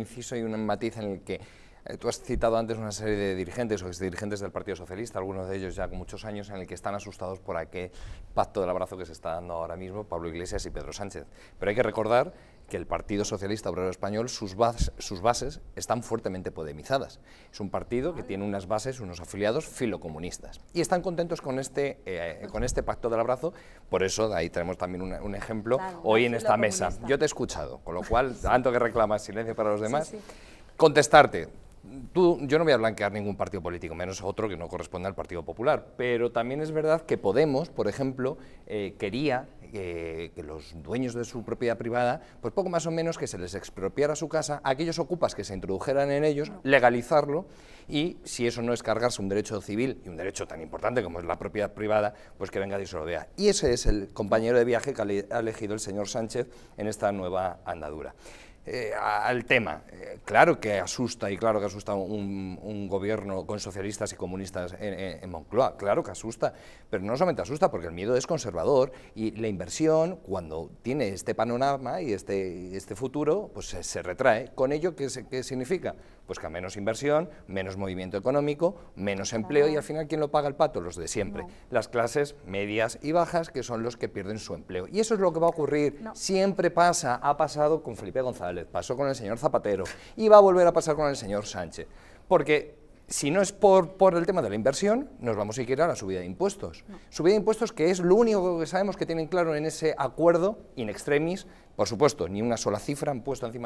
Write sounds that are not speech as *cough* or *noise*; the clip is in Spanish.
inciso y un matiz en el que eh, tú has citado antes una serie de dirigentes o exdirigentes del Partido Socialista, algunos de ellos ya con muchos años, en el que están asustados por aquel pacto del abrazo que se está dando ahora mismo Pablo Iglesias y Pedro Sánchez. Pero hay que recordar que el Partido Socialista Obrero Español, sus, sus bases están fuertemente podemizadas. Es un partido que tiene unas bases, unos afiliados filocomunistas. Y están contentos con este, eh, con este pacto del abrazo, por eso de ahí tenemos también un ejemplo hoy en esta mesa. Yo te he escuchado, con lo cual, *laughs* tanto que reclamas silencio para los demás, contestarte. Tú, yo no voy a blanquear ningún partido político, menos otro que no corresponde al Partido Popular, pero también es verdad que Podemos, por ejemplo, eh, quería eh, que, los dueños de su propiedad privada, pues poco más o menos que se les expropiara su casa, aquellos ocupas que se introdujeran en ellos, legalizarlo, y si eso no es cargarse un derecho civil y un derecho tan importante como es la propiedad privada, pues que venga a se Y ese es el compañero de viaje que ha elegido el señor Sánchez en esta nueva andadura. Eh, al tema. Eh, claro que asusta y claro que asusta un, gobierno con socialistas y comunistas en, Moncloa, claro que asusta, pero no solamente asusta porque el miedo es conservador y la inversión cuando tiene este panorama y este, este futuro pues se, retrae. ¿Con ello qué, significa? Pues que a menos inversión, menos movimiento económico, menos empleo y al final ¿quién lo paga el pato? Los de siempre. Las clases medias y bajas que son los que pierden su empleo. Y eso es lo que va a ocurrir, siempre pasa, ha pasado con Felipe González pasó con el señor Zapatero y va a volver a pasar con el señor Sánchez. Porque si no es por, por, el tema de la inversión, nos vamos a ir a la subida de impuestos. Subida de impuestos que es lo único que sabemos que tienen claro en ese acuerdo in extremis. Por supuesto, ni una sola cifra han puesto encima.